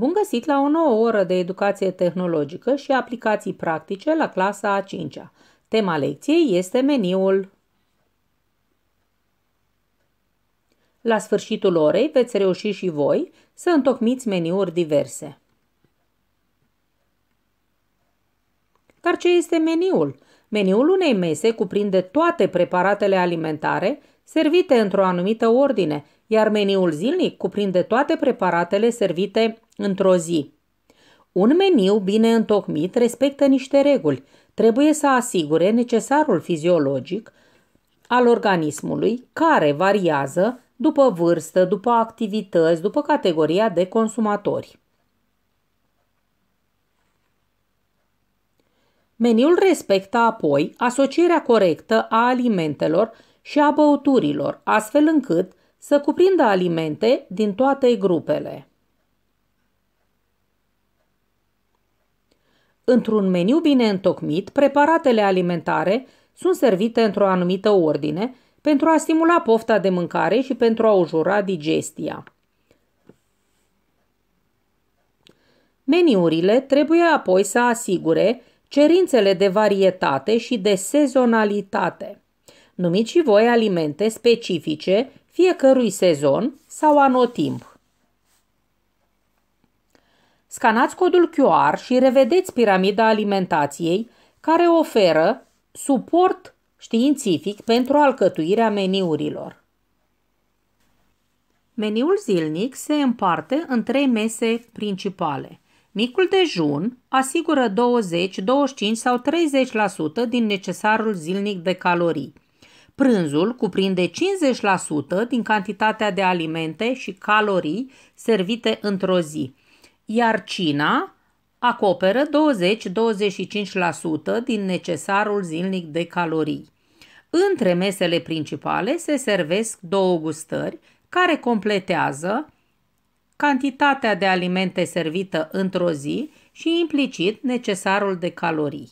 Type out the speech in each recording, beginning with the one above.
Bun găsit la o nouă oră de educație tehnologică și aplicații practice la clasa a 5-a. Tema lecției este meniul. La sfârșitul orei veți reuși și voi să întocmiți meniuri diverse. Dar ce este meniul? Meniul unei mese cuprinde toate preparatele alimentare servite într-o anumită ordine, iar meniul zilnic cuprinde toate preparatele servite într-o zi. Un meniu bine întocmit respectă niște reguli. Trebuie să asigure necesarul fiziologic al organismului, care variază după vârstă, după activități, după categoria de consumatori. Meniul respectă apoi asocierea corectă a alimentelor și a băuturilor, astfel încât să cuprindă alimente din toate grupele. Într-un meniu bine întocmit, preparatele alimentare sunt servite într-o anumită ordine pentru a stimula pofta de mâncare și pentru a ușura digestia. Meniurile trebuie apoi să asigure cerințele de varietate și de sezonalitate. Numiți și voi alimente specifice fiecărui sezon sau anotimp. Scanați codul QR și revedeți piramida alimentației care oferă suport științific pentru alcătuirea meniurilor. Meniul zilnic se împarte în trei mese principale. Micul dejun asigură 20, 25 sau 30% din necesarul zilnic de calorii. Prânzul cuprinde 50% din cantitatea de alimente și calorii servite într-o zi iar cina acoperă 20-25% din necesarul zilnic de calorii. Între mesele principale se servesc două gustări care completează cantitatea de alimente servită într-o zi și implicit necesarul de calorii.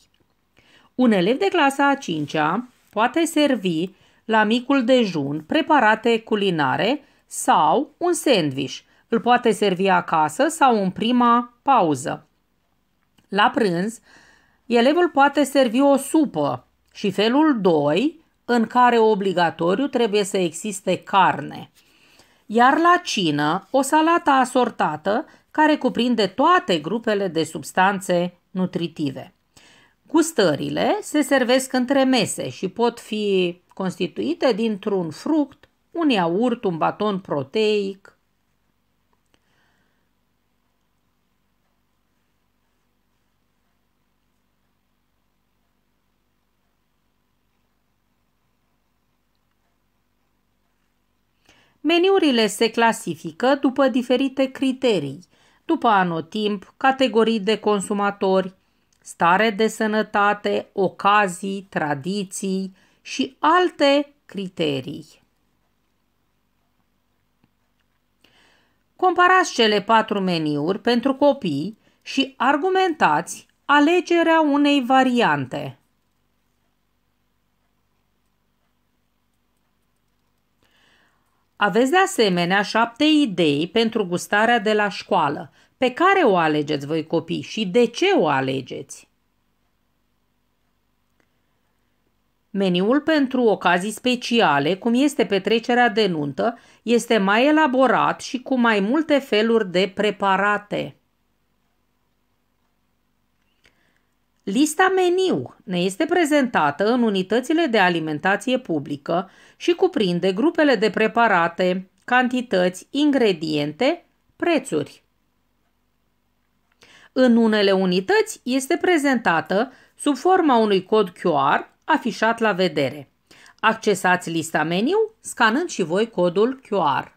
Un elev de clasa a 5-a poate servi la micul dejun preparate culinare sau un sandwich îl poate servi acasă sau în prima pauză. La prânz, elevul poate servi o supă și felul 2, în care obligatoriu trebuie să existe carne. Iar la cină, o salată asortată care cuprinde toate grupele de substanțe nutritive. Gustările se servesc între mese și pot fi constituite dintr-un fruct, un iaurt, un baton proteic, Meniurile se clasifică după diferite criterii, după anotimp, categorii de consumatori, stare de sănătate, ocazii, tradiții și alte criterii. Comparați cele patru meniuri pentru copii și argumentați alegerea unei variante. Aveți de asemenea șapte idei pentru gustarea de la școală. Pe care o alegeți voi copii și de ce o alegeți? Meniul pentru ocazii speciale, cum este petrecerea de nuntă, este mai elaborat și cu mai multe feluri de preparate. Lista meniu ne este prezentată în unitățile de alimentație publică și cuprinde grupele de preparate, cantități, ingrediente, prețuri. În unele unități este prezentată sub forma unui cod QR afișat la vedere. Accesați lista meniu scanând și voi codul QR.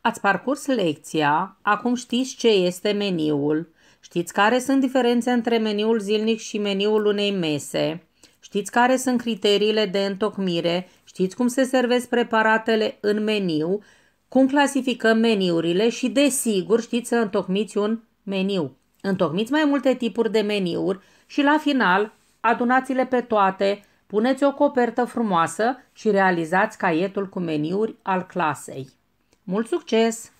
Ați parcurs lecția, acum știți ce este meniul, Știți care sunt diferențe între meniul zilnic și meniul unei mese? Știți care sunt criteriile de întocmire? Știți cum se servesc preparatele în meniu? Cum clasificăm meniurile și, desigur, știți să întocmiți un meniu. Întocmiți mai multe tipuri de meniuri și, la final, adunați-le pe toate, puneți o copertă frumoasă și realizați caietul cu meniuri al clasei. Mult succes!